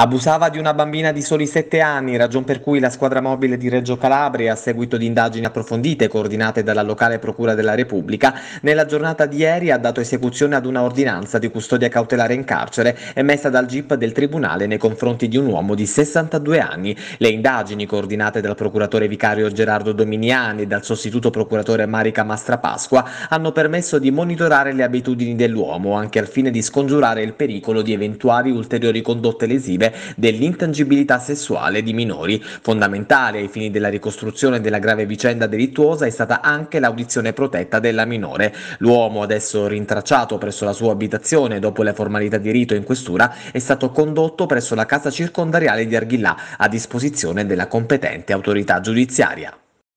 Abusava di una bambina di soli 7 anni, ragion per cui la squadra mobile di Reggio Calabria, a seguito di indagini approfondite coordinate dalla locale Procura della Repubblica, nella giornata di ieri ha dato esecuzione ad una ordinanza di custodia cautelare in carcere emessa dal GIP del Tribunale nei confronti di un uomo di 62 anni. Le indagini coordinate dal procuratore vicario Gerardo Dominiani e dal sostituto procuratore Marica Mastrapasqua hanno permesso di monitorare le abitudini dell'uomo, anche al fine di scongiurare il pericolo di eventuali ulteriori condotte lesive civile dell'intangibilità sessuale di minori. Fondamentale ai fini della ricostruzione della grave vicenda delittuosa è stata anche l'audizione protetta della minore. L'uomo, adesso rintracciato presso la sua abitazione dopo le formalità di rito in questura, è stato condotto presso la casa circondariale di Arghillà a disposizione della competente autorità giudiziaria.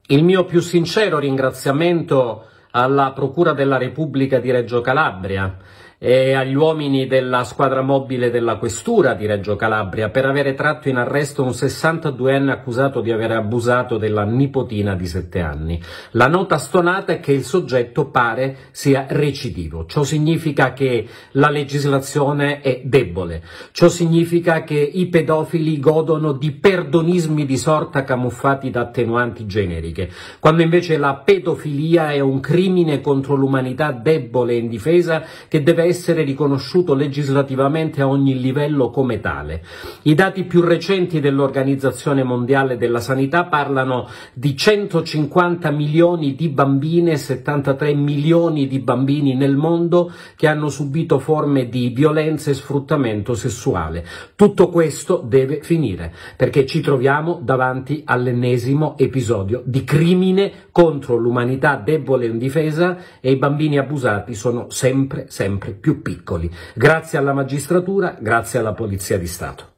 Il mio più sincero ringraziamento alla Procura della Repubblica di Reggio Calabria e agli uomini della squadra mobile della questura di Reggio Calabria per avere tratto in arresto un 62enne accusato di aver abusato della nipotina di 7 anni. La nota stonata è che il soggetto pare sia recidivo. Ciò significa che la legislazione è debole. Ciò significa che i pedofili godono di perdonismi di sorta camuffati da attenuanti generiche, quando invece la pedofilia è un crimine contro l'umanità debole e indifesa che deve essere essere riconosciuto legislativamente a ogni livello come tale. I dati più recenti dell'Organizzazione Mondiale della Sanità parlano di 150 milioni di bambine, 73 milioni di bambini nel mondo che hanno subito forme di violenza e sfruttamento sessuale. Tutto questo deve finire perché ci troviamo davanti all'ennesimo episodio di crimine contro l'umanità debole e indifesa e i bambini abusati sono sempre, sempre più piccoli, grazie alla magistratura, grazie alla Polizia di Stato.